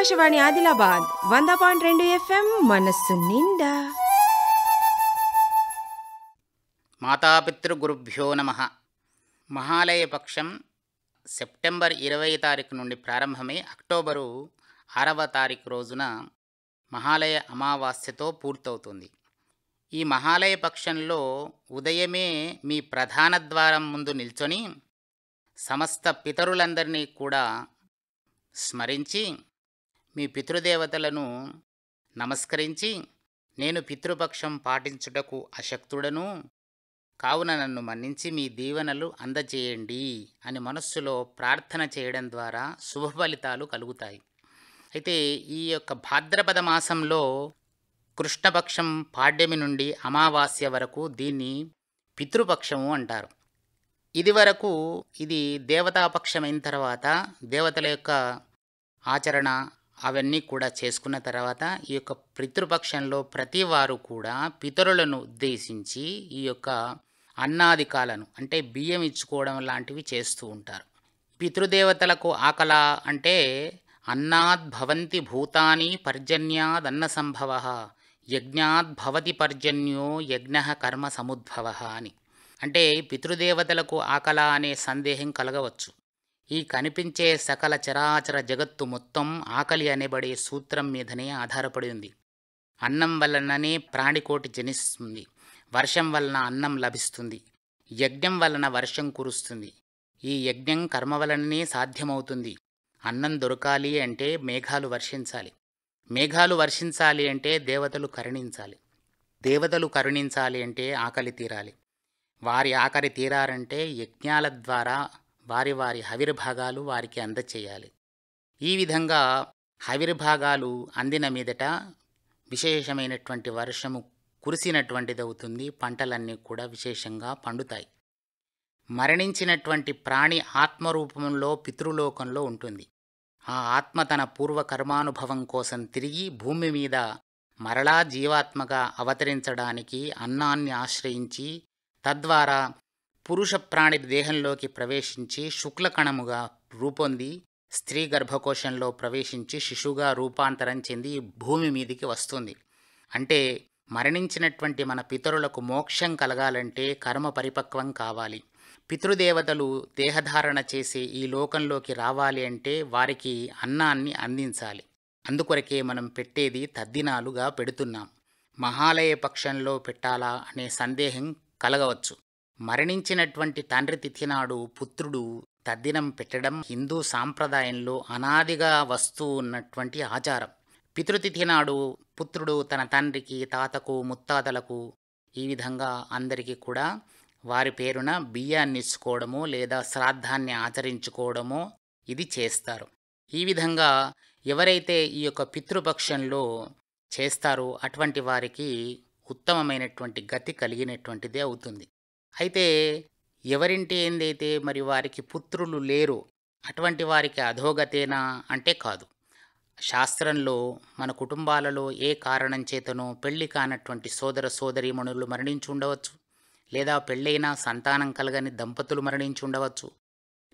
ఆకాశవాణి ఆదిలాబాద్ వంద పాయింట్ రెండు ఎఫ్ఎం మనస్సు నిండా మాతాపితృగురుభ్యో నమ మహాలయ పక్షం సెప్టెంబర్ ఇరవై తారీఖు నుండి ప్రారంభమై అక్టోబరు ఆరవ తారీఖు రోజున మహాలయ అమావాస్యతో పూర్తవుతుంది ఈ మహాలయ పక్షంలో ఉదయమే మీ ప్రధాన ద్వారం ముందు నిల్చొని సమస్త పితరులందరినీ కూడా స్మరించి మీ పితృదేవతలను నమస్కరించి నేను పితృపక్షం పాటించుటకు అశక్తుడను కావున నన్ను మన్నించి మీ దీవెనలు అందచేయండి అని మనస్సులో ప్రార్థన చేయడం ద్వారా శుభ ఫలితాలు కలుగుతాయి అయితే ఈ యొక్క భాద్రపద మాసంలో కృష్ణపక్షం పాడ్యమి నుండి అమావాస్య వరకు దీన్ని పితృపక్షము అంటారు ఇది వరకు ఇది దేవతాపక్షమైన తర్వాత దేవతల యొక్క ఆచరణ అవన్నీ కూడా చేసుకున్న తర్వాత ఈ యొక్క పితృపక్షంలో ప్రతి వారు కూడా పితరులను ఉద్దేశించి ఈ యొక్క అన్నాధికాలను అంటే బియ్యం ఇచ్చుకోవడం లాంటివి చేస్తూ ఉంటారు పితృదేవతలకు ఆకల అంటే అన్నాద్భవంతి భూతాని పర్జన్యాదన్న సంభవ యజ్ఞాద్భవతి పర్జన్యో యజ్ఞ కర్మ సముద్భవ అని అంటే పితృదేవతలకు ఆకల అనే సందేహం కలగవచ్చు ఈ కనిపించే సకల చరాచర జగత్తు మొత్తం ఆకలి అనేబడే సూత్రం మీదనే ఆధారపడి ఉంది అన్నం వలననే ప్రాణికోటి జనిస్తుంది వర్షం వలన అన్నం లభిస్తుంది యజ్ఞం వలన వర్షం కురుస్తుంది ఈ యజ్ఞం కర్మ వలననే సాధ్యమవుతుంది అన్నం దొరకాలి అంటే మేఘాలు వర్షించాలి మేఘాలు వర్షించాలి అంటే దేవతలు కరుణించాలి దేవతలు కరుణించాలి అంటే ఆకలి తీరాలి వారి ఆకలి తీరారంటే యజ్ఞాల ద్వారా వారి వారి హవిర్భాగాలు వారికి అందచేయాలి ఈ విధంగా హవిర్భాగాలు అందిన మీదట విశేషమైనటువంటి వర్షము కురిసినటువంటిదవుతుంది పంటలన్నీ కూడా విశేషంగా పండుతాయి మరణించినటువంటి ప్రాణి ఆత్మరూపంలో పితృలోకంలో ఉంటుంది ఆ ఆత్మ తన పూర్వ కర్మానుభవం కోసం తిరిగి భూమి మీద మరలా జీవాత్మగా అవతరించడానికి అన్నాన్ని ఆశ్రయించి తద్వారా పురుష ప్రాణి దేహంలోకి ప్రవేశించి శుక్లకణముగా రూపొంది స్త్రీ గర్భకోశంలో ప్రవేశించి శిశువుగా రూపాంతరం చెంది భూమి మీదికి వస్తుంది అంటే మరణించినటువంటి మన పితరులకు మోక్షం కలగాలంటే కర్మ పరిపక్వం కావాలి పితృదేవతలు దేహధారణ చేసి ఈ లోకంలోకి రావాలి అంటే వారికి అన్నాన్ని అందించాలి అందుకొరకే మనం పెట్టేది తద్దినాలుగా పెడుతున్నాం మహాలయ పక్షంలో పెట్టాలా అనే సందేహం కలగవచ్చు మరణించినటువంటి తండ్రి తిథినాడు పుత్రుడు తద్దినం పెట్టడం హిందూ సాంప్రదాయంలో అనాదిగా వస్తూ ఉన్నటువంటి ఆచారం పితృతిథి నాడు పుత్రుడు తన తండ్రికి తాతకు ముత్తాతలకు ఈ విధంగా అందరికీ కూడా వారి పేరున బియ్యాన్ని ఇచ్చుకోవడము లేదా శ్రాద్ధాన్ని ఆచరించుకోవడము ఇది చేస్తారు ఈ విధంగా ఎవరైతే ఈ యొక్క పితృపక్షంలో చేస్తారో అటువంటి వారికి ఉత్తమమైనటువంటి గతి కలిగినటువంటిదే అవుతుంది అయితే ఎవరింటి ఏందైతే మరి వారికి పుత్రులు లేరు అటువంటి వారికి అధోగతేనా అంటే కాదు శాస్త్రంలో మన కుటుంబాలలో ఏ కారణం చేతనో పెళ్లి కానటువంటి సోదర సోదరీమణులు మరణించి ఉండవచ్చు లేదా పెళ్ళైనా సంతానం కలగని దంపతులు మరణించి ఉండవచ్చు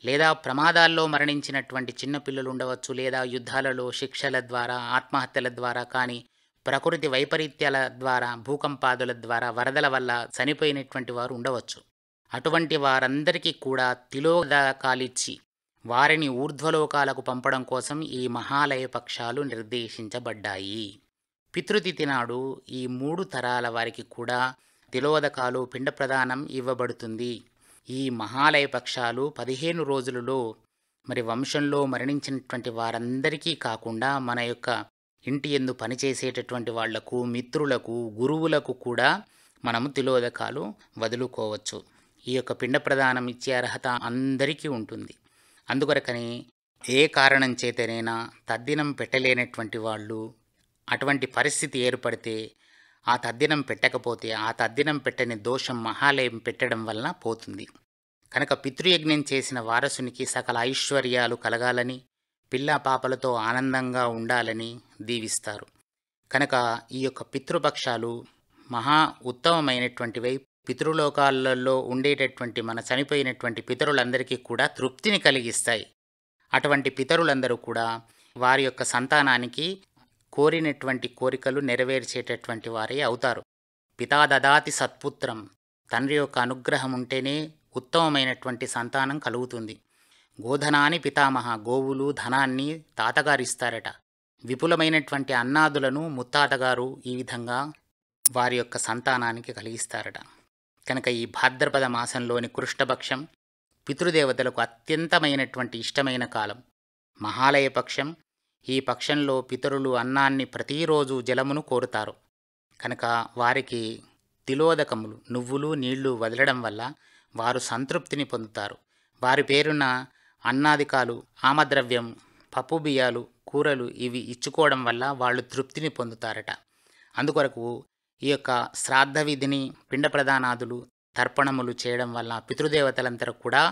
లేదా ప్రమాదాల్లో మరణించినటువంటి చిన్నపిల్లలు ఉండవచ్చు లేదా యుద్ధాలలో శిక్షల ద్వారా ఆత్మహత్యల ద్వారా కానీ ప్రకృతి వైపరీత్యాల ద్వారా భూకంపాదుల ద్వారా వరదల వల్ల చనిపోయినటువంటి వారు ఉండవచ్చు అటువంటి వారందరికీ కూడా తిలోదకాలిచ్చి వారిని ఊర్ధ్వలోకాలకు పంపడం కోసం ఈ మహాలయ పక్షాలు నిర్దేశించబడ్డాయి పితృతిథి నాడు ఈ మూడు తరాల వారికి కూడా తిలోదకాలు పిండ ప్రదానం ఇవ్వబడుతుంది ఈ మహాలయ పక్షాలు పదిహేను రోజులలో మరి వంశంలో మరణించినటువంటి వారందరికీ కాకుండా మన యొక్క ఇంటి ఎందు పనిచేసేటటువంటి వాళ్లకు మిత్రులకు గురువులకు కూడా మనము తిలోదకాలు వదులుకోవచ్చు ఈ యొక్క పిండ ప్రదానం ఇచ్చే అర్హత అందరికీ ఉంటుంది అందుకొరకని ఏ కారణం చేతనైనా తద్దినం పెట్టలేనటువంటి వాళ్ళు అటువంటి పరిస్థితి ఏర్పడితే ఆ తద్దినం పెట్టకపోతే ఆ తద్దినం పెట్టని దోషం మహాలయం పెట్టడం వలన పోతుంది కనుక పితృయజ్ఞం చేసిన వారసునికి సకల ఐశ్వర్యాలు కలగాలని పిల్ల పాపలతో ఆనందంగా ఉండాలని దీవిస్తారు కనుక ఈ యొక్క పితృపక్షాలు మహా ఉత్తమమైనటువంటివై పితృలోకాలలో ఉండేటటువంటి మన చనిపోయినటువంటి పితరులందరికీ కూడా తృప్తిని కలిగిస్తాయి అటువంటి పితరులందరూ కూడా వారి యొక్క సంతానానికి కోరినటువంటి కోరికలు నెరవేర్చేటటువంటి వారే అవుతారు పితాదదాతి సత్పుత్రం తండ్రి యొక్క అనుగ్రహం ఉంటేనే ఉత్తమమైనటువంటి సంతానం కలుగుతుంది గోధనాని పితామహ గోవులు ధనాన్ని తాతగారిస్తారట విపులమైనటువంటి అన్నాదులను ముత్తాతగారు ఈ విధంగా వారి యొక్క సంతానానికి కలిగిస్తారట కనుక ఈ భాద్రపద మాసంలోని కృష్ణపక్షం పితృదేవతలకు అత్యంతమైనటువంటి ఇష్టమైన కాలం మహాలయ పక్షం ఈ పక్షంలో పితరులు అన్నాన్ని ప్రతిరోజు జలమును కోరుతారు కనుక వారికి తిలోదకములు నువ్వులు నీళ్లు వదలడం వల్ల వారు సంతృప్తిని పొందుతారు వారి పేరున అన్నాదికాలు ఆమద్రవ్యం పప్పు బియ్యాలు కూరలు ఇవి ఇచ్చుకోవడం వల్ల వాళ్ళు తృప్తిని పొందుతారట అందుకొరకు ఈ యొక్క శ్రాద్ధ విధిని పిండ ప్రధానాదులు తర్పణములు చేయడం వల్ల పితృదేవతలంతా కూడా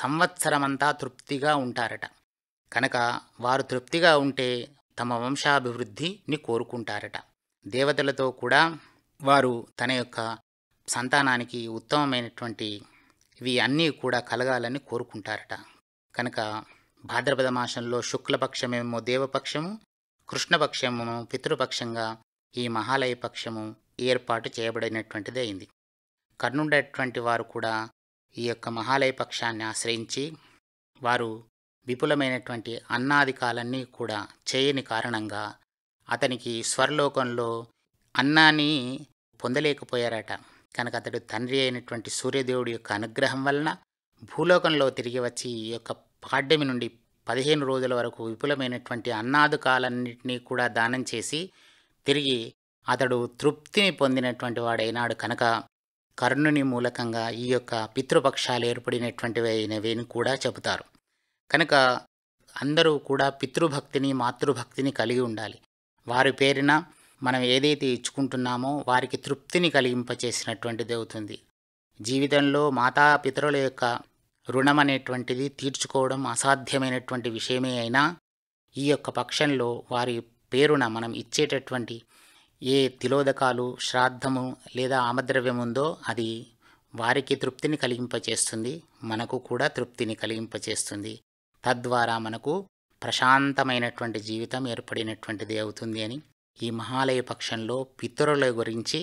సంవత్సరమంతా తృప్తిగా ఉంటారట కనుక వారు తృప్తిగా ఉంటే తమ వంశాభివృద్ధిని కోరుకుంటారట దేవతలతో కూడా వారు తన యొక్క సంతానానికి ఉత్తమమైనటువంటి ఇవి అన్నీ కూడా కలగాలని కోరుకుంటారట కనుక భాద్రపద మాసంలో శుక్లపక్షమేమో దేవపక్షము కృష్ణపక్షము పితృపక్షంగా ఈ మహాలయ పక్షము ఏర్పాటు చేయబడినటువంటిది అయింది కర్ణుండేటువంటి వారు కూడా ఈ యొక్క మహాలయ పక్షాన్ని ఆశ్రయించి వారు విపులమైనటువంటి అన్నాది కాలన్నీ కూడా చేయని కారణంగా అతనికి స్వర్లోకంలో అన్నాన్ని పొందలేకపోయారట కనుక అతడు తండ్రి అయినటువంటి సూర్యదేవుడి యొక్క అనుగ్రహం వలన భూలోకంలో తిరిగి వచ్చి ఈ యొక్క పాడ్యమి నుండి పదిహేను రోజుల వరకు విపులమైనటువంటి అన్నాదుకాలన్నింటినీ కూడా దానం చేసి తిరిగి అతడు తృప్తిని పొందినటువంటి వాడైనాడు కనుక కర్ణుని మూలకంగా ఈ యొక్క పితృపక్షాలు ఏర్పడినటువంటివి అయినవి కూడా చెబుతారు కనుక అందరూ కూడా పితృభక్తిని మాతృభక్తిని కలిగి ఉండాలి వారి పేరిన మనం ఏదైతే ఇచ్చుకుంటున్నామో వారికి తృప్తిని కలిగింపచేసినటువంటిది అవుతుంది జీవితంలో మాతా పితరుల యొక్క రుణం తీర్చుకోవడం అసాధ్యమైనటువంటి విషయమే అయినా ఈ యొక్క పక్షంలో వారి పేరున మనం ఇచ్చేటటువంటి ఏ తిలోదకాలు శ్రాద్ధము లేదా ఆమద్రవ్యం ఉందో అది వారికి తృప్తిని కలిగింపచేస్తుంది మనకు కూడా తృప్తిని కలిగింపచేస్తుంది తద్వారా మనకు ప్రశాంతమైనటువంటి జీవితం ఏర్పడినటువంటిది అవుతుంది అని ఈ మహాలయ పక్షంలో పితరుల గురించి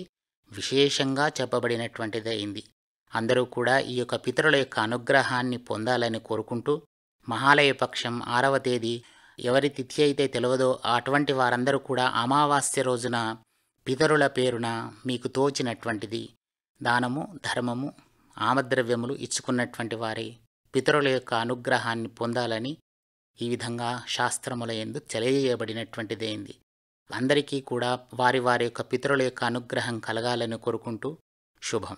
విశేషంగా చెప్పబడినటువంటిది అయింది అందరూ కూడా ఈ యొక్క పితరుల యొక్క అనుగ్రహాన్ని పొందాలని కోరుకుంటూ మహాలయ పక్షం ఆరవ తేదీ ఎవరి తిథి అయితే తెలియదో అటువంటి వారందరూ కూడా అమావాస్య రోజున పితరుల పేరున మీకు తోచినటువంటిది దానము ధర్మము ఆమద్రవ్యములు ఇచ్చుకున్నటువంటి వారి పితరుల యొక్క అనుగ్రహాన్ని పొందాలని ఈ విధంగా శాస్త్రముల ఎందు తెలియజేయబడినటువంటిదేంది అందరికీ కూడా వారి వారి యొక్క పితరుల యొక్క అనుగ్రహం కలగాలని కోరుకుంటూ శుభం